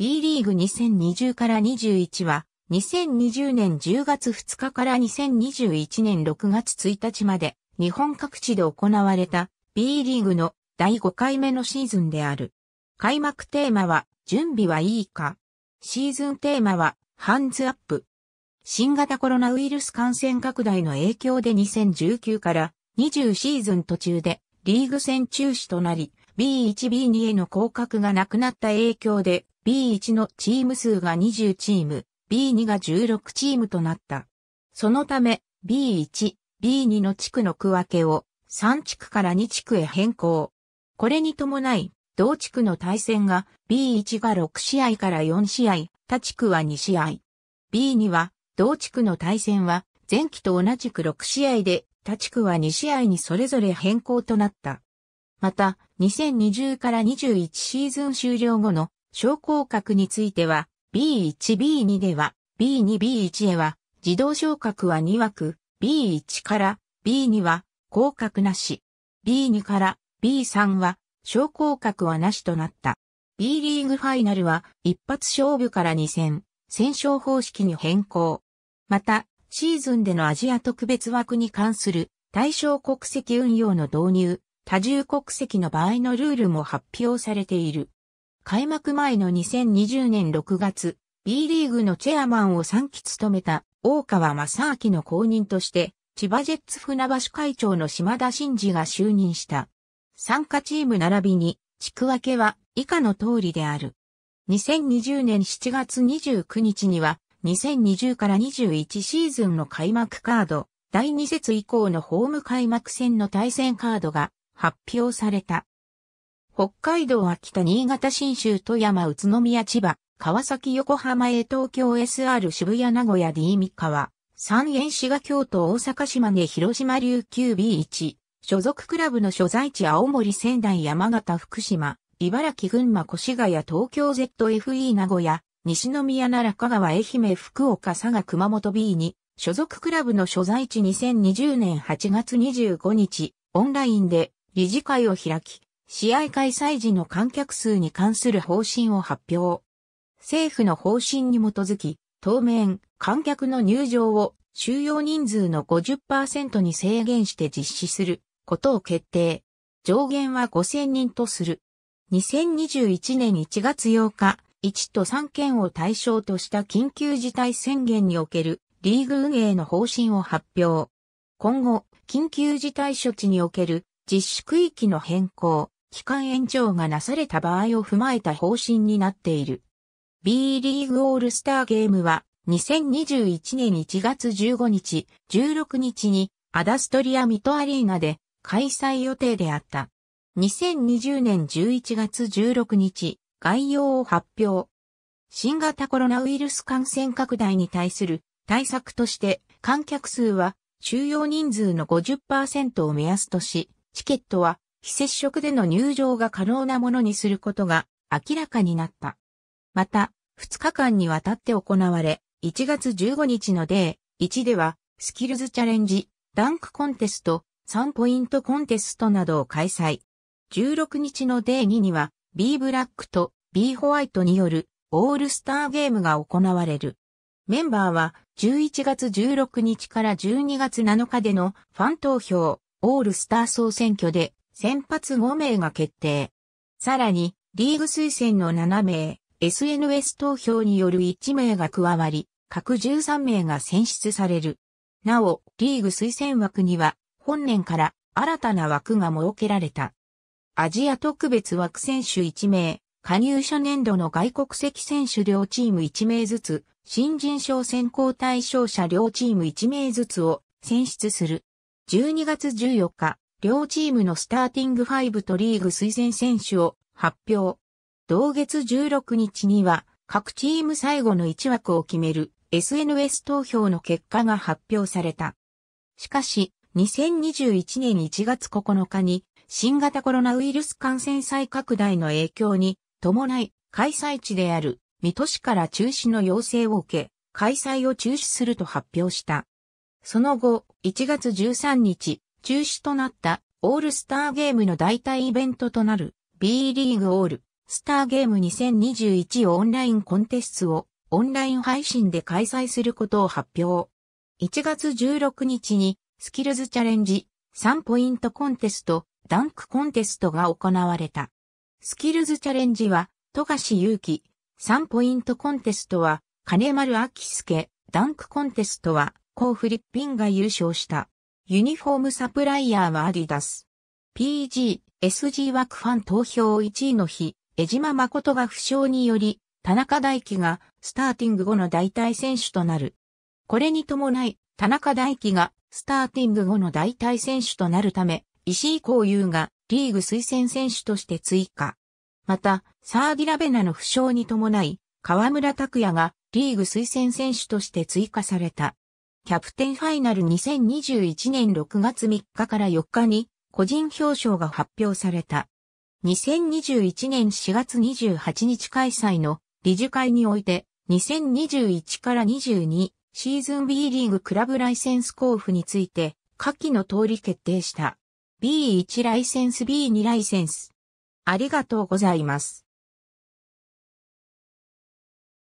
B リーグ2020から21は、2020年10月2日から2021年6月1日まで、日本各地で行われた B リーグの第5回目のシーズンである。開幕テーマは、準備はいいか。シーズンテーマは、ハンズアップ。新型コロナウイルス感染拡大の影響で2019から20シーズン途中でリーグ戦中止となり、B1B2 への降格がなくなった影響で B1 のチーム数が20チーム、B2 が16チームとなった。そのため、B1、B2 の地区の区分けを3地区から2地区へ変更。これに伴い、同地区の対戦が B1 が6試合から4試合、他地区は2試合。B2 は、同地区の対戦は、前期と同じく6試合で、他地区は2試合にそれぞれ変更となった。また、2020から21シーズン終了後の昇降格については、B1B2 では、B2B1 へは、自動昇格は2枠、B1 から B2 は、降格なし。B2 から B3 は、昇降格はなしとなった。B リーグファイナルは、一発勝負から2戦、戦勝方式に変更。また、シーズンでのアジア特別枠に関する対象国籍運用の導入、多重国籍の場合のルールも発表されている。開幕前の2020年6月、B リーグのチェアマンを3期務めた大川正明の後任として、千葉ジェッツ船橋会長の島田真嗣が就任した。参加チーム並びに、地区分けは以下の通りである。2020年7月29日には、2020から21シーズンの開幕カード、第2節以降のホーム開幕戦の対戦カードが発表された。北海道秋田新潟新州富山宇都宮千葉、川崎横浜へ東京 SR 渋谷名古屋 D 三河、三円滋賀京都大阪島根広島琉球 B1、所属クラブの所在地青森仙台山形福島、茨城群馬越谷東京 ZFE 名古屋、西宮奈良香川愛媛福岡佐賀熊本 B に、所属クラブの所在地2020年8月25日、オンラインで理事会を開き、試合開催時の観客数に関する方針を発表。政府の方針に基づき、当面、観客の入場を収容人数の50%に制限して実施することを決定。上限は5000人とする。2021年1月8日、1都3県を対象とした緊急事態宣言におけるリーグ運営の方針を発表。今後、緊急事態処置における実施区域の変更、期間延長がなされた場合を踏まえた方針になっている。B リーグオールスターゲームは2021年1月15日、16日にアダストリアミトアリーナで開催予定であった。2020年11月16日、概要を発表。新型コロナウイルス感染拡大に対する対策として観客数は収容人数の50%を目安とし、チケットは非接触での入場が可能なものにすることが明らかになった。また、2日間にわたって行われ、1月15日のデー1では、スキルズチャレンジ、ダンクコンテスト、3ポイントコンテストなどを開催。16日のデー2には、B ブラックと B ホワイトによるオールスターゲームが行われる。メンバーは11月16日から12月7日でのファン投票、オールスター総選挙で先発5名が決定。さらに、リーグ推薦の7名、SNS 投票による1名が加わり、各13名が選出される。なお、リーグ推薦枠には、本年から新たな枠が設けられた。アジア特別枠選手1名、加入初年度の外国籍選手両チーム1名ずつ、新人賞選考対象者両チーム1名ずつを選出する。12月14日、両チームのスターティングファイブとリーグ推薦選手を発表。同月16日には、各チーム最後の1枠を決める SNS 投票の結果が発表された。しかし、2021年1月9日に、新型コロナウイルス感染再拡大の影響に伴い、開催地である水戸市から中止の要請を受け、開催を中止すると発表した。その後、1月13日、中止となったオールスターゲームの代替イベントとなる B リーグオールスターゲーム2021オンラインコンテストをオンライン配信で開催することを発表。1月16日にスキルズチャレンジ3ポイントコンテストダンクコンテストが行われた。スキルズチャレンジは富樫勇樹3ポイントコンテストは金丸明介ダンクコンテストはコーフリッピンが優勝した。ユニフォームサプライヤーはアディダス。PG、SG 枠ファン投票1位の日、江島誠が負傷により、田中大輝がスターティング後の代替選手となる。これに伴い、田中大輝がスターティング後の代替選手となるため、石井幸雄がリーグ推薦選手として追加。また、サーディラベナの負傷に伴い、河村拓也がリーグ推薦選手として追加された。キャプテンファイナル2021年6月3日から4日に個人表彰が発表された。2021年4月28日開催の理事会において2021から22シーズン B リーグクラブライセンス交付について下記の通り決定した。B1 ライセンス B2 ライセンス。ありがとうございます。